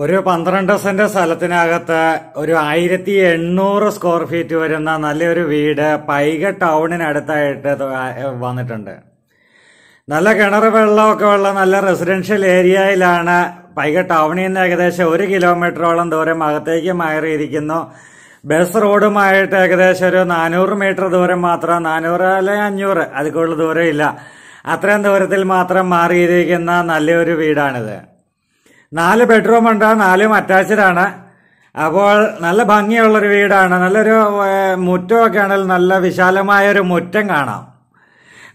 ഒരു പന്ത്രണ്ട് സെന്റ് സ്ഥലത്തിനകത്ത് ഒരു ആയിരത്തി എണ്ണൂറ് സ്ക്വയർ ഫീറ്റ് വരുന്ന നല്ലൊരു വീട് പൈക ടൗണിനടുത്തായിട്ട് വന്നിട്ടുണ്ട് നല്ല കിണർ വെള്ളമൊക്കെ ഉള്ള നല്ല റെസിഡൻഷ്യൽ ഏരിയയിലാണ് പൈക ടൗണിൽ നിന്ന് ഏകദേശം ഒരു കിലോമീറ്ററോളം ദൂരം അകത്തേക്ക് മാറിയിരിക്കുന്നു ബസ് റോഡുമായിട്ട് ഏകദേശം ഒരു നാനൂറ് മീറ്റർ ദൂരം മാത്രം നാനൂറ് അല്ലെ അഞ്ഞൂറ് അതിക്കുള്ള ദൂരമില്ല ദൂരം ഇല്ല അത്രയും ദൂരത്തിൽ മാത്രം മാറിയിരിക്കുന്ന നല്ലൊരു വീടാണിത് നാല് ബെഡ്റൂം ഉണ്ട് നാലും അറ്റാച്ച്ഡാണ് അപ്പോൾ നല്ല ഭംഗിയുള്ളൊരു വീടാണ് നല്ലൊരു മുറ്റമൊക്കെ ആണെങ്കിൽ നല്ല വിശാലമായൊരു മുറ്റം കാണാം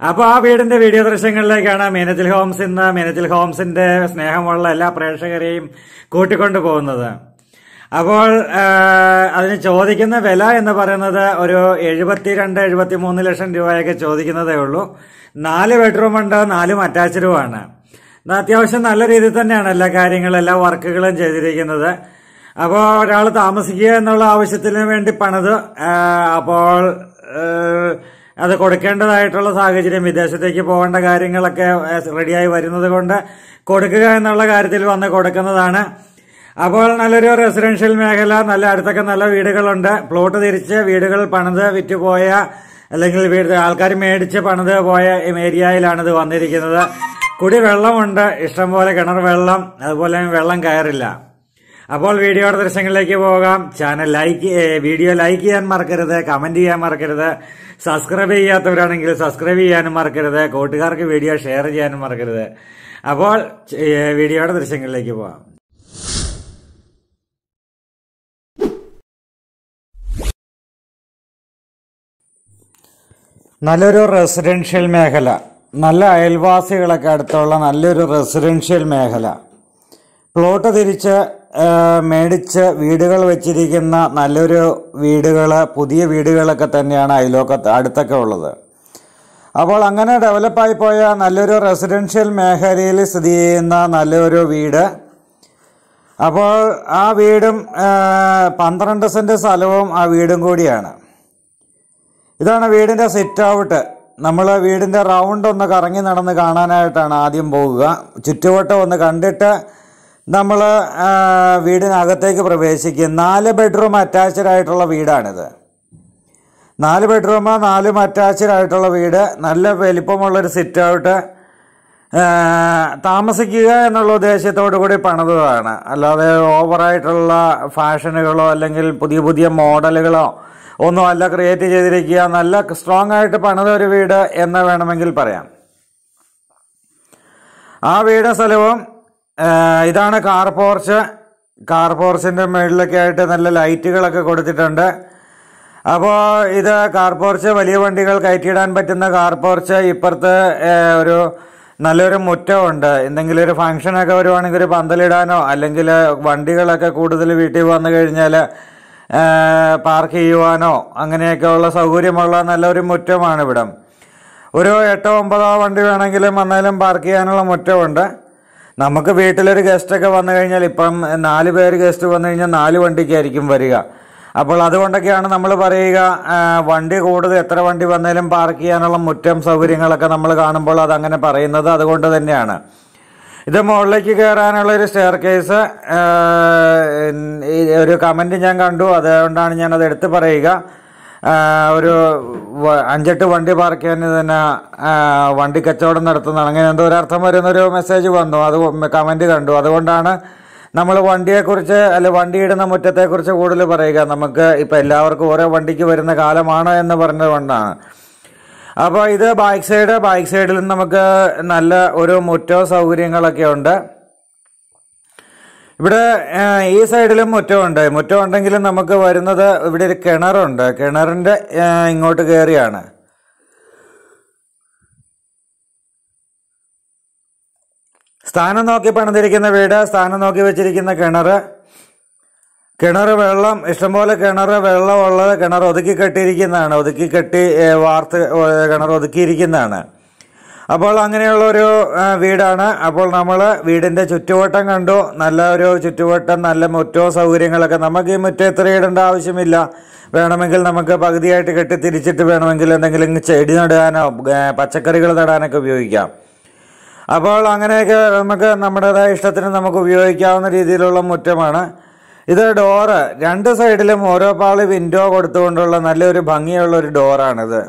അപ്പോൾ ആ വീടിന്റെ വീഡിയോ ദൃശ്യങ്ങളിലേക്കാണ് മീനച്ചിൽ ഹോംസ് ഇന്ന് മീനച്ചിൽ ഹോംസിന്റെ സ്നേഹമുള്ള എല്ലാ പ്രേക്ഷകരെയും കൂട്ടിക്കൊണ്ടു പോകുന്നത് അപ്പോൾ അതിന് ചോദിക്കുന്ന വില എന്ന് പറയുന്നത് ഒരു എഴുപത്തി രണ്ട് എഴുപത്തി മൂന്ന് ലക്ഷം രൂപയൊക്കെ ചോദിക്കുന്നതേ ഉള്ളൂ നാല് ബെഡ്റൂം ഉണ്ട് നാലും അറ്റാച്ച്ഡും ആണ് അത്യാവശ്യം നല്ല രീതിയിൽ തന്നെയാണ് എല്ലാ കാര്യങ്ങളും എല്ലാ വർക്കുകളും ചെയ്തിരിക്കുന്നത് അപ്പോൾ ഒരാൾ താമസിക്കുക എന്നുള്ള ആവശ്യത്തിന് വേണ്ടി പണിത് അപ്പോൾ അത് കൊടുക്കേണ്ടതായിട്ടുള്ള സാഹചര്യം വിദേശത്തേക്ക് പോകേണ്ട കാര്യങ്ങളൊക്കെ റെഡിയായി വരുന്നത് കൊണ്ട് കൊടുക്കുക എന്നുള്ള കാര്യത്തിൽ വന്ന് കൊടുക്കുന്നതാണ് അപ്പോൾ നല്ലൊരു റെസിഡൻഷ്യൽ മേഖല നല്ല അടുത്തൊക്കെ നല്ല വീടുകളുണ്ട് പ്ലോട്ട് തിരിച്ച് വീടുകൾ പണിത് വിറ്റുപോയ അല്ലെങ്കിൽ വീട് ആൾക്കാർ മേടിച്ച് പണിത് പോയ ഏരിയയിലാണ് ഇത് വന്നിരിക്കുന്നത് കുടി വെള്ളമുണ്ട് ഇഷ്ടംപോലെ കിണർ വെള്ളം അതുപോലെ വെള്ളം കയറില്ല അപ്പോൾ വീഡിയോയുടെ ദൃശ്യങ്ങളിലേക്ക് പോകാം ചാനൽ ലൈക്ക് വീഡിയോ ലൈക്ക് ചെയ്യാൻ മറക്കരുത് കമന്റ് ചെയ്യാൻ മറക്കരുത് സബ്സ്ക്രൈബ് ചെയ്യാത്തവരാണെങ്കിൽ സബ്സ്ക്രൈബ് ചെയ്യാനും മറക്കരുത് കൂട്ടുകാർക്ക് വീഡിയോ ഷെയർ ചെയ്യാനും മറക്കരുത് അപ്പോൾ വീഡിയോയുടെ ദൃശ്യങ്ങളിലേക്ക് പോകാം നല്ലൊരു റെസിഡൻഷ്യൽ മേഖല നല്ല അയൽവാസികളൊക്കെ അടുത്തുള്ള നല്ലൊരു റെസിഡൻഷ്യൽ മേഖല പ്ലോട്ട് തിരിച്ച് മേടിച്ച് വീടുകൾ വെച്ചിരിക്കുന്ന നല്ലൊരു വീടുകൾ പുതിയ വീടുകളൊക്കെ തന്നെയാണ് അയലോക്കത്ത് അടുത്തൊക്കെ ഉള്ളത് അപ്പോൾ അങ്ങനെ ഡെവലപ്പായി പോയ നല്ലൊരു റെസിഡൻഷ്യൽ മേഖലയിൽ സ്ഥിതി ചെയ്യുന്ന നല്ലൊരു വീട് അപ്പോൾ ആ വീടും പന്ത്രണ്ട് സെൻറ്റ് സ്ഥലവും ആ വീടും കൂടിയാണ് ഇതാണ് വീടിൻ്റെ സിറ്റ് ഔട്ട് നമ്മൾ വീടിൻ്റെ റൗണ്ട് ഒന്ന് കറങ്ങി നടന്ന് കാണാനായിട്ടാണ് ആദ്യം പോകുക ചുറ്റുവട്ടം ഒന്ന് കണ്ടിട്ട് നമ്മൾ വീടിനകത്തേക്ക് പ്രവേശിക്കും നാല് ബെഡ്റൂം അറ്റാച്ച്ഡ് ആയിട്ടുള്ള വീടാണിത് നാല് ബെഡ്റൂമ് നാലും അറ്റാച്ച്ഡ് ആയിട്ടുള്ള വീട് നല്ല വലിപ്പമുള്ളൊരു സിറ്റ് ഔട്ട് താമസിക്കുക എന്നുള്ള ഉദ്ദേശത്തോടു കൂടി പണിതതാണ് അല്ലാതെ ഓവറായിട്ടുള്ള ഫാഷനുകളോ അല്ലെങ്കിൽ പുതിയ പുതിയ മോഡലുകളോ ഒന്നുമല്ല ക്രിയേറ്റ് ചെയ്തിരിക്കുക നല്ല സ്ട്രോങ് ആയിട്ട് പണിത ഒരു വീട് എന്ന് വേണമെങ്കിൽ പറയാം ആ വീട് സ്ഥലവും ഇതാണ് കാർ പോർച്ച് കാർ പോർച്ചിൻ്റെ മുകളിലൊക്കെ ആയിട്ട് നല്ല ലൈറ്റുകളൊക്കെ കൊടുത്തിട്ടുണ്ട് അപ്പോൾ ഇത് കാർ പോർച്ച് വലിയ വണ്ടികൾ കയറ്റിയിടാൻ പറ്റുന്ന കാർ പോർച്ച് ഇപ്പുറത്ത് ഒരു നല്ലൊരു മുറ്റമുണ്ട് എന്തെങ്കിലും ഒരു ഫംഗ്ഷനൊക്കെ വരുവാണെങ്കിൽ ഒരു പന്തലിടാനോ അല്ലെങ്കിൽ വണ്ടികളൊക്കെ കൂടുതൽ വീട്ടിൽ വന്നു കഴിഞ്ഞാൽ പാർക്ക് ചെയ്യുവാനോ അങ്ങനെയൊക്കെയുള്ള സൗകര്യമുള്ള നല്ലൊരു മുറ്റമാണ് ഇവിടം ഒരു എട്ടോ ഒമ്പതോ വണ്ടി വേണമെങ്കിലും വന്നാലും പാർക്ക് ചെയ്യാനുള്ള മുറ്റമുണ്ട് നമുക്ക് വീട്ടിലൊരു ഗസ്റ്റൊക്കെ വന്നു കഴിഞ്ഞാൽ ഇപ്പം നാല് പേര് ഗസ്റ്റ് വന്നു കഴിഞ്ഞാൽ നാല് വണ്ടിക്കായിരിക്കും വരിക അപ്പോൾ അതുകൊണ്ടൊക്കെയാണ് നമ്മൾ പറയുക വണ്ടി കൂടുതൽ എത്ര വണ്ടി വന്നാലും പാർക്ക് ചെയ്യാനുള്ള മുറ്റം സൗകര്യങ്ങളൊക്കെ നമ്മൾ കാണുമ്പോൾ അതങ്ങനെ പറയുന്നത് അതുകൊണ്ട് തന്നെയാണ് ഇത് മുകളിലേക്ക് കയറാനുള്ള ഒരു സ്റ്റെയർ കേസ് ഒരു കമൻറ്റ് ഞാൻ കണ്ടു അതുകൊണ്ടാണ് ഞാനത് എടുത്ത് പറയുക ഒരു അഞ്ചെട്ട് വണ്ടി പാർക്ക് ചെയ്യാൻ തന്നെ വണ്ടി കച്ചവടം നടത്തുന്നതാണ് അങ്ങനെ എന്തോ ഒരു അർത്ഥം വരുന്നൊരു മെസ്സേജ് വന്നു അത് കമൻറ്റ് കണ്ടു അതുകൊണ്ടാണ് നമ്മൾ വണ്ടിയെക്കുറിച്ച് അല്ലെ വണ്ടിയിടുന്ന മുറ്റത്തെക്കുറിച്ച് കൂടുതൽ പറയുക നമുക്ക് ഇപ്പോൾ എല്ലാവർക്കും ഓരോ വണ്ടിക്ക് വരുന്ന കാലമാണ് എന്ന് പറഞ്ഞതുകൊണ്ടാണ് അപ്പോൾ ഇത് ബാക്ക് സൈഡ് ബാക്ക് സൈഡിൽ നമുക്ക് നല്ല ഒരു മുറ്റോ സൗകര്യങ്ങളൊക്കെ ഉണ്ട് ഇവിടെ ഈ സൈഡിലും മുറ്റം ഉണ്ട് മുറ്റം ഉണ്ടെങ്കിലും നമുക്ക് വരുന്നത് ഇവിടെ ഒരു കിണറുണ്ട് കിണറിൻ്റെ ഇങ്ങോട്ട് കയറിയാണ് സ്ഥാനം നോക്കി പണിതിരിക്കുന്ന വീട് സ്ഥാനം നോക്കി വെച്ചിരിക്കുന്ന കിണറ് കിണർ വെള്ളം ഇഷ്ടംപോലെ കിണർ വെള്ളമുള്ളത് കിണർ ഒതുക്കി കെട്ടിയിരിക്കുന്നതാണ് ഒതുക്കി കെട്ടി വാർത്ത് കിണർ ഒതുക്കിയിരിക്കുന്നതാണ് അപ്പോൾ അങ്ങനെയുള്ളൊരു ഒരു വീടാണ് അപ്പോൾ നമ്മൾ വീടിൻ്റെ ചുറ്റുവട്ടം കണ്ടു നല്ല ഒരു ചുറ്റുവട്ടം നല്ല മുറ്റോ സൗകര്യങ്ങളൊക്കെ നമുക്ക് ഈ മുറ്റം ഇടേണ്ട ആവശ്യമില്ല വേണമെങ്കിൽ നമുക്ക് പകുതിയായിട്ട് കെട്ടി തിരിച്ചിട്ട് വേണമെങ്കിൽ എന്തെങ്കിലും ചെടി നടാനോ പച്ചക്കറികൾ നടാനൊക്കെ ഉപയോഗിക്കാം അപ്പോൾ അങ്ങനെയൊക്കെ നമുക്ക് നമ്മുടേതായ ഇഷ്ടത്തിന് നമുക്ക് ഉപയോഗിക്കാവുന്ന രീതിയിലുള്ള മുറ്റമാണ് ഇത് ഡോറ് രണ്ട് സൈഡിലും ഓരോ പാളി വിൻഡോ കൊടുത്തുകൊണ്ടുള്ള നല്ലൊരു ഭംഗിയുള്ള ഒരു ഡോറാണിത്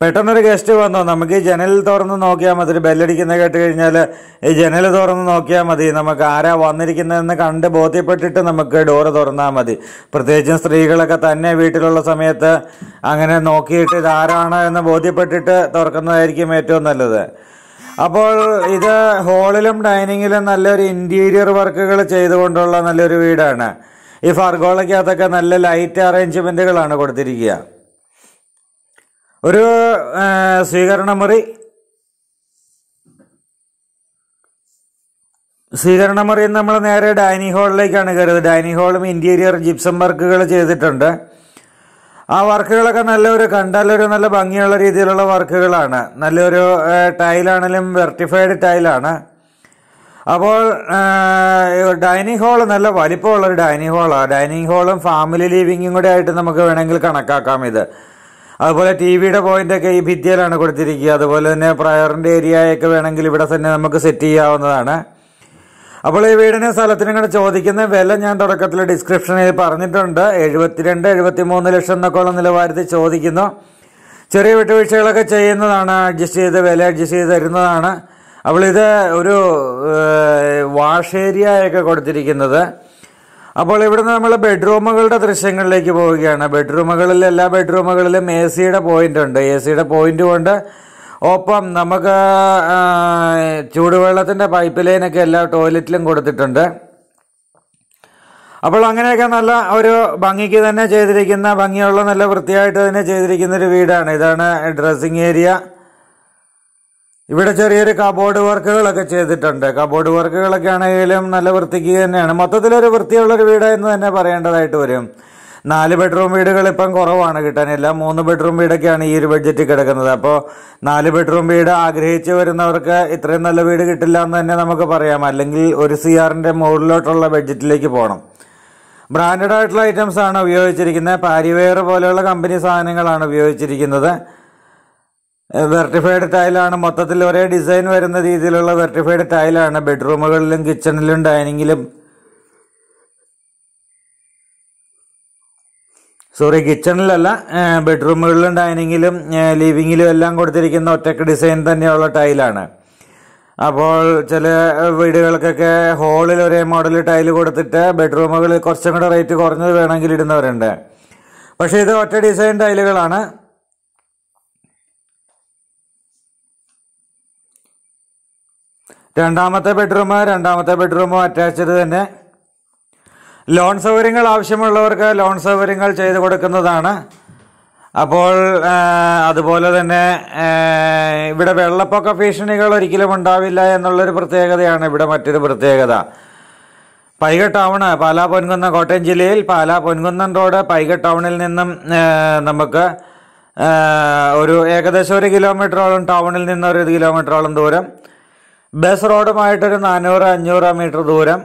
പെട്ടെന്നൊരു ഗസ്റ്റ് വന്നോ നമുക്ക് ഈ ജനൽ തുറന്ന് നോക്കിയാൽ മതി ഒരു ബെല്ലടിക്കുന്ന കേട്ട് കഴിഞ്ഞാൽ ഈ ജനൽ തുറന്ന് നോക്കിയാൽ മതി നമുക്ക് ആരാ വന്നിരിക്കുന്നതെന്ന് കണ്ട് ബോധ്യപ്പെട്ടിട്ട് നമുക്ക് ഡോറ് തുറന്നാൽ മതി പ്രത്യേകിച്ചും സ്ത്രീകളൊക്കെ തന്നെ വീട്ടിലുള്ള സമയത്ത് അങ്ങനെ നോക്കിയിട്ട് ഇതാരാണ് എന്ന് ബോധ്യപ്പെട്ടിട്ട് തുറക്കുന്നതായിരിക്കും ഏറ്റവും നല്ലത് അപ്പോൾ ഇത് ഹോളിലും ഡൈനിങ്ങിലും നല്ലൊരു ഇന്റീരിയർ വർക്കുകൾ ചെയ്തുകൊണ്ടുള്ള നല്ലൊരു വീടാണ് ഈ ഫർഗോളയ്ക്കകത്തൊക്കെ നല്ല ലൈറ്റ് അറേഞ്ച്മെൻറ്റുകളാണ് കൊടുത്തിരിക്കുക ഒരു സ്വീകരണ മുറി സ്വീകരണ മുറിയിൽ നമ്മൾ നേരെ ഡൈനിങ് ഹാളിലേക്കാണ് കയറിയത് ഡൈനിങ് ഹാളും ഇന്റീരിയർ ജിപ്സം വർക്കുകൾ ചെയ്തിട്ടുണ്ട് ആ വർക്കുകളൊക്കെ നല്ലൊരു കണ്ടാലൊരു നല്ല ഭംഗിയുള്ള രീതിയിലുള്ള വർക്കുകളാണ് നല്ലൊരു ടൈലാണെങ്കിലും വെർട്ടിഫൈഡ് ടൈലാണ് അപ്പോൾ ഡൈനിങ് ഹാൾ നല്ല വലിപ്പമുള്ളൊരു ഒരു ഡൈനിങ് ഹാളാണ് ഡൈനിങ് ഹാളും ഫാമിലി ലിവിങ്ങും കൂടെ ആയിട്ട് നമുക്ക് വേണമെങ്കിൽ കണക്കാക്കാം ഇത് അതുപോലെ ടി വിയുടെ പോയിന്റൊക്കെ ഈ ഭിത്തിയിലാണ് കൊടുത്തിരിക്കുക അതുപോലെ തന്നെ പ്രയറിൻ്റെ ഏരിയയൊക്കെ വേണമെങ്കിൽ ഇവിടെ തന്നെ നമുക്ക് സെറ്റ് ചെയ്യാവുന്നതാണ് അപ്പോൾ ഈ വീടിന് സ്ഥലത്തിന് ഇങ്ങനെ ചോദിക്കുന്ന വില ഞാൻ തുടക്കത്തിൽ ഡിസ്ക്രിപ്ഷനിൽ പറഞ്ഞിട്ടുണ്ട് എഴുപത്തിരണ്ട് എഴുപത്തി മൂന്ന് ലക്ഷം എന്നൊക്കെയുള്ള നിലവാരത്തിൽ ചോദിക്കുന്നു ചെറിയ വിട്ടുവീഴ്ചകളൊക്കെ ചെയ്യുന്നതാണ് അഡ്ജസ്റ്റ് ചെയ്ത് വില അഡ്ജസ്റ്റ് ചെയ്ത് തരുന്നതാണ് അപ്പോൾ ഇത് ഒരു വാഷ് ഏരിയയൊക്കെ കൊടുത്തിരിക്കുന്നത് അപ്പോൾ ഇവിടുന്ന് നമ്മൾ ബെഡ്റൂമുകളുടെ ദൃശ്യങ്ങളിലേക്ക് പോവുകയാണ് ബെഡ്റൂമുകളിൽ എല്ലാ ബെഡ്റൂമുകളിലും എ സിയുടെ പോയിന്റ് ഉണ്ട് എ സിയുടെ പോയിൻ്റ് കൊണ്ട് ഒപ്പം നമുക്ക് ചൂടുവെള്ളത്തിൻ്റെ പൈപ്പ് ലൈനൊക്കെ എല്ലാ ടോയ്ലറ്റിലും കൊടുത്തിട്ടുണ്ട് അപ്പോൾ അങ്ങനെയൊക്കെ നല്ല ഒരു ഭംഗിക്ക് തന്നെ ചെയ്തിരിക്കുന്ന ഭംഗിയുള്ള നല്ല വൃത്തിയായിട്ട് തന്നെ ചെയ്തിരിക്കുന്ന ഒരു വീടാണ് ഇതാണ് ഡ്രസ്സിങ് ഏരിയ ഇവിടെ ചെറിയൊരു കബോർഡ് വർക്കുകളൊക്കെ ചെയ്തിട്ടുണ്ട് കബോർഡ് വർക്കുകളൊക്കെ ആണെങ്കിലും നല്ല വൃത്തിക്ക് തന്നെയാണ് മൊത്തത്തിലൊരു വൃത്തിയുള്ളൊരു വീട് എന്ന് തന്നെ പറയേണ്ടതായിട്ട് വരും നാല് ബെഡ്റൂം വീടുകൾ ഇപ്പം കുറവാണ് കിട്ടാൻ എല്ലാം മൂന്ന് ബെഡ്റൂം വീടൊക്കെയാണ് ഈ ഒരു ബഡ്ജറ്റിൽ കിടക്കുന്നത് അപ്പോൾ നാല് ബെഡ്റൂം വീട് ആഗ്രഹിച്ച് വരുന്നവർക്ക് ഇത്രയും നല്ല വീട് കിട്ടില്ല എന്ന് തന്നെ നമുക്ക് പറയാം അല്ലെങ്കിൽ ഒരു സി ആറിൻ്റെ മുകളിലോട്ടുള്ള ബഡ്ജറ്റിലേക്ക് പോകണം ബ്രാൻഡഡ് ആയിട്ടുള്ള ഐറ്റംസ് ആണ് ഉപയോഗിച്ചിരിക്കുന്നത് പാരിവെയർ പോലെയുള്ള കമ്പനി സാധനങ്ങളാണ് ഉപയോഗിച്ചിരിക്കുന്നത് വെർട്ടിഫൈഡ് ടൈലാണ് മൊത്തത്തിൽ ഒരേ ഡിസൈൻ വരുന്ന രീതിയിലുള്ള വെർട്ടിഫൈഡ് ടൈലാണ് ബെഡ്റൂമുകളിലും കിച്ചണിലും ഡൈനിങ്ങിലും സോറി കിച്ചണിലല്ല ബെഡ്റൂമുകളിലും ഡൈനിങ്ങിലും ലിവിങ്ങിലും എല്ലാം കൊടുത്തിരിക്കുന്ന ഒറ്റക്ക് ഡിസൈൻ തന്നെയുള്ള ടൈലാണ് അപ്പോൾ ചില വീടുകൾക്കൊക്കെ ഹോളിൽ ഒരേ മോഡൽ ടൈൽ കൊടുത്തിട്ട് ബെഡ്റൂമുകളിൽ കുറച്ചും കൂടെ റേറ്റ് കുറഞ്ഞത് വേണമെങ്കിൽ ഇടുന്നവരുണ്ട് പക്ഷേ ഇത് ഒറ്റ ഡിസൈൻ ടൈലുകളാണ് രണ്ടാമത്തെ ബെഡ്റൂം രണ്ടാമത്തെ ബെഡ്റൂമും അറ്റാച്ച്ഡ് തന്നെ ലോൺ സൗകര്യങ്ങൾ ആവശ്യമുള്ളവർക്ക് ലോൺ സൗകര്യങ്ങൾ ചെയ്തു കൊടുക്കുന്നതാണ് അപ്പോൾ അതുപോലെ തന്നെ ഇവിടെ വെള്ളപ്പൊക്ക ഭീഷണികൾ ഒരിക്കലും ഉണ്ടാവില്ല എന്നുള്ളൊരു പ്രത്യേകതയാണ് ഇവിടെ മറ്റൊരു പ്രത്യേകത പൈക ടൗണ് പാലാ പൊൻകുന്നം കോട്ടയം ജില്ലയിൽ പാലാ പൊൻകുന്നം റോഡ് പൈക ടൗണിൽ നിന്നും നമുക്ക് ഒരു ഏകദേശം ഒരു കിലോമീറ്ററോളം ടൗണിൽ നിന്ന് ഒരു കിലോമീറ്ററോളം ദൂരം ബസ് റോഡുമായിട്ടൊരു നാനൂറ് അഞ്ഞൂറ് മീറ്റർ ദൂരം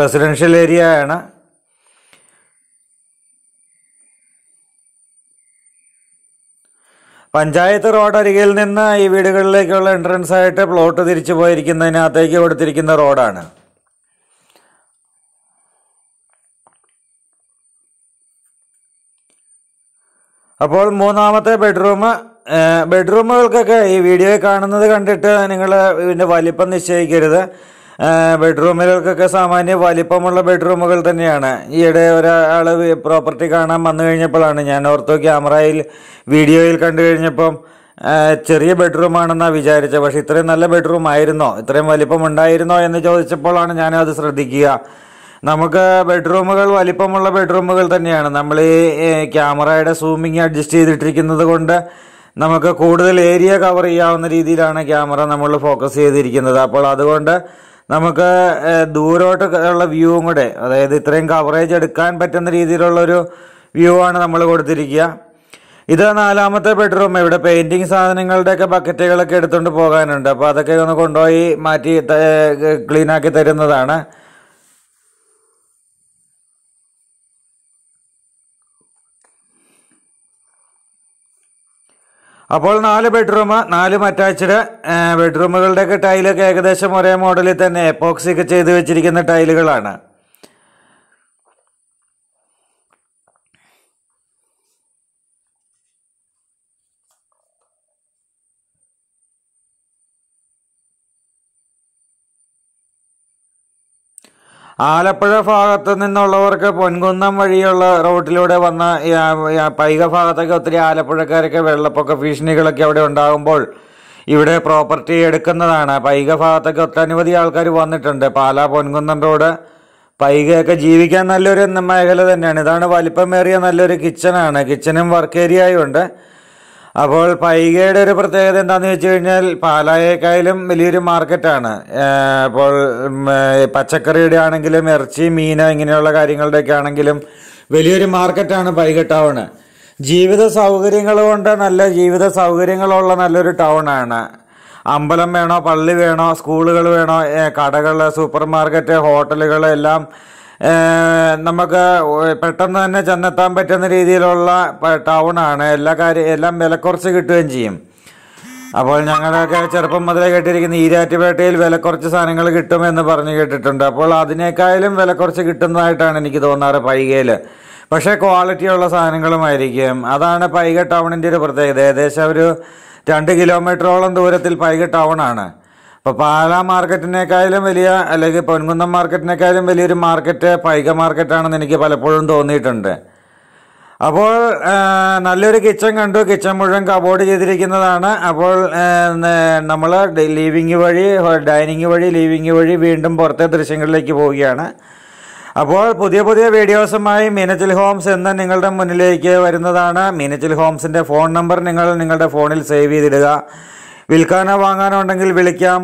റെസിഡൻഷ്യൽ ഏരിയയാണ് പഞ്ചായത്ത് റോഡരികിൽ നിന്ന് ഈ വീടുകളിലേക്കുള്ള എൻട്രൻസ് ആയിട്ട് പ്ലോട്ട് തിരിച്ചു പോയിരിക്കുന്നതിനകത്തേക്ക് കൊടുത്തിരിക്കുന്ന റോഡാണ് അപ്പോൾ മൂന്നാമത്തെ ബെഡ്റൂം ബെഡ്റൂമുകൾക്കൊക്കെ ഈ വീഡിയോ കാണുന്നത് കണ്ടിട്ട് നിങ്ങൾ ഇതിൻ്റെ വലിപ്പം നിശ്ചയിക്കരുത് ബെഡ്റൂമിലൊക്കെ സാമാന്യ വലിപ്പമുള്ള ബെഡ്റൂമുകൾ തന്നെയാണ് ഈയിടെ ഒരാൾ പ്രോപ്പർട്ടി കാണാൻ വന്നു കഴിഞ്ഞപ്പോഴാണ് ഞാൻ ഓർത്തോ ക്യാമറയിൽ വീഡിയോയിൽ കണ്ടു കഴിഞ്ഞപ്പം ചെറിയ ബെഡ്റൂം വിചാരിച്ചത് പക്ഷെ ഇത്രയും നല്ല ബെഡ്റൂം ആയിരുന്നോ ഇത്രയും വലിപ്പം ഉണ്ടായിരുന്നോ എന്ന് ചോദിച്ചപ്പോഴാണ് അത് ശ്രദ്ധിക്കുക നമുക്ക് ബെഡ്റൂമുകൾ വലിപ്പമുള്ള ബെഡ്റൂമുകൾ തന്നെയാണ് നമ്മൾ ഈ ക്യാമറയുടെ സൂമിങ് അഡ്ജസ്റ്റ് ചെയ്തിട്ടിരിക്കുന്നത് കൊണ്ട് നമുക്ക് കൂടുതൽ ഏരിയ കവർ ചെയ്യാവുന്ന രീതിയിലാണ് ക്യാമറ നമ്മൾ ഫോക്കസ് ചെയ്തിരിക്കുന്നത് അപ്പോൾ അതുകൊണ്ട് നമുക്ക് ദൂരോട്ടുള്ള വ്യൂവും കൂടെ അതായത് ഇത്രയും കവറേജ് എടുക്കാൻ പറ്റുന്ന രീതിയിലുള്ള ഒരു വ്യൂ ആണ് നമ്മൾ കൊടുത്തിരിക്കുക ഇത് നാലാമത്തെ ബെഡ്റൂം ഇവിടെ പെയിൻറ്റിങ് സാധനങ്ങളുടെയൊക്കെ ബക്കറ്റുകളൊക്കെ എടുത്തുകൊണ്ട് പോകാനുണ്ട് അപ്പോൾ അതൊക്കെ ഒന്ന് കൊണ്ടുപോയി മാറ്റി ക്ലീനാക്കി തരുന്നതാണ് അപ്പോൾ നാല് ബെഡ്റൂം നാലും അറ്റാച്ച്ഡ് ബെഡ്റൂമുകളുടെയൊക്കെ ടൈലൊക്കെ ഏകദേശം ഒരേ മോഡലിൽ തന്നെ എപ്പോക്സിയൊക്കെ ചെയ്ത് വെച്ചിരിക്കുന്ന ടൈലുകളാണ് ആലപ്പുഴ ഭാഗത്ത് നിന്നുള്ളവർക്ക് പൊൻകുന്നം വഴിയുള്ള റോട്ടിലൂടെ വന്ന പൈക ഭാഗത്തൊക്കെ ഒത്തിരി ആലപ്പുഴക്കാരൊക്കെ വെള്ളപ്പൊക്ക ഭീഷണികളൊക്കെ അവിടെ ഉണ്ടാകുമ്പോൾ ഇവിടെ പ്രോപ്പർട്ടി എടുക്കുന്നതാണ് പൈക ഭാഗത്തൊക്കെ ഒട്ടനവധി ആൾക്കാർ വന്നിട്ടുണ്ട് പാലാ പൊൻകുന്നം റോഡ് പൈകയൊക്കെ ജീവിക്കാൻ നല്ലൊരു മേഖല തന്നെയാണ് ഇതാണ് വലിപ്പമേറിയ നല്ലൊരു കിച്ചനാണ് കിച്ചനും വർക്ക് ഏരിയയും ഉണ്ട് അപ്പോൾ പൈകയുടെ ഒരു പ്രത്യേകത എന്താണെന്ന് വെച്ച് കഴിഞ്ഞാൽ പാലായേക്കായാലും വലിയൊരു മാർക്കറ്റാണ് അപ്പോൾ പച്ചക്കറിയുടെ ആണെങ്കിലും ഇറച്ചി മീന് ഇങ്ങനെയുള്ള കാര്യങ്ങളുടെയൊക്കെ ആണെങ്കിലും വലിയൊരു മാർക്കറ്റാണ് പൈക ടൗണ് ജീവിത സൗകര്യങ്ങൾ കൊണ്ട് നല്ല ജീവിത സൗകര്യങ്ങളുള്ള നല്ലൊരു ടൗണാണ് അമ്പലം വേണോ പള്ളി വേണോ സ്കൂളുകൾ വേണോ കടകൾ സൂപ്പർ മാർക്കറ്റ് ഹോട്ടലുകൾ എല്ലാം നമുക്ക് പെട്ടെന്ന് തന്നെ ചെന്നെത്താൻ പറ്റുന്ന രീതിയിലുള്ള ടൗണാണ് എല്ലാ കാര്യം എല്ലാം വിലക്കുറച്ച് കിട്ടുകയും ചെയ്യും അപ്പോൾ ഞങ്ങളൊക്കെ ചെറുപ്പം മുതലേ കേട്ടിരിക്കുന്ന ഈരാറ്റുപേട്ടയിൽ വില കുറച്ച് സാധനങ്ങൾ കിട്ടുമെന്ന് പറഞ്ഞ് കേട്ടിട്ടുണ്ട് അപ്പോൾ അതിനേക്കാളും വില കുറച്ച് കിട്ടുന്നതായിട്ടാണ് എനിക്ക് തോന്നാറ് പൈകയിൽ പക്ഷേ ക്വാളിറ്റിയുള്ള സാധനങ്ങളുമായിരിക്കും അതാണ് പൈക ടൗണിൻ്റെ ഒരു പ്രത്യേകത ഏകദേശം ഒരു രണ്ട് കിലോമീറ്ററോളം ദൂരത്തിൽ പൈക ടൗണാണ് ഇപ്പോൾ പാല മാർക്കറ്റിനേക്കാളും വലിയ അല്ലെങ്കിൽ പൊൻകുന്നം മാർക്കറ്റിനേക്കാളും വലിയൊരു മാർക്കറ്റ് പൈക മാർക്കറ്റാണെന്ന് എനിക്ക് പലപ്പോഴും തോന്നിയിട്ടുണ്ട് അപ്പോൾ നല്ലൊരു കിച്ചൺ കണ്ടു കിച്ചൺ മുഴുവൻ കബോർഡ് ചെയ്തിരിക്കുന്നതാണ് അപ്പോൾ നമ്മൾ ലീവിങ് വഴി ഡൈനിങ് വഴി ലീവിങ് വഴി വീണ്ടും പുറത്തെ ദൃശ്യങ്ങളിലേക്ക് പോവുകയാണ് അപ്പോൾ പുതിയ പുതിയ വീഡിയോസുമായി മീനച്ചിൽ ഹോംസ് എന്ന് നിങ്ങളുടെ മുന്നിലേക്ക് വരുന്നതാണ് മീനച്ചിൽ ഹോംസിൻ്റെ ഫോൺ നമ്പർ നിങ്ങൾ നിങ്ങളുടെ ഫോണിൽ സേവ് ചെയ്തിടുക വിൽക്കാനോ വാങ്ങാനോ ഉണ്ടെങ്കിൽ വിളിക്കാം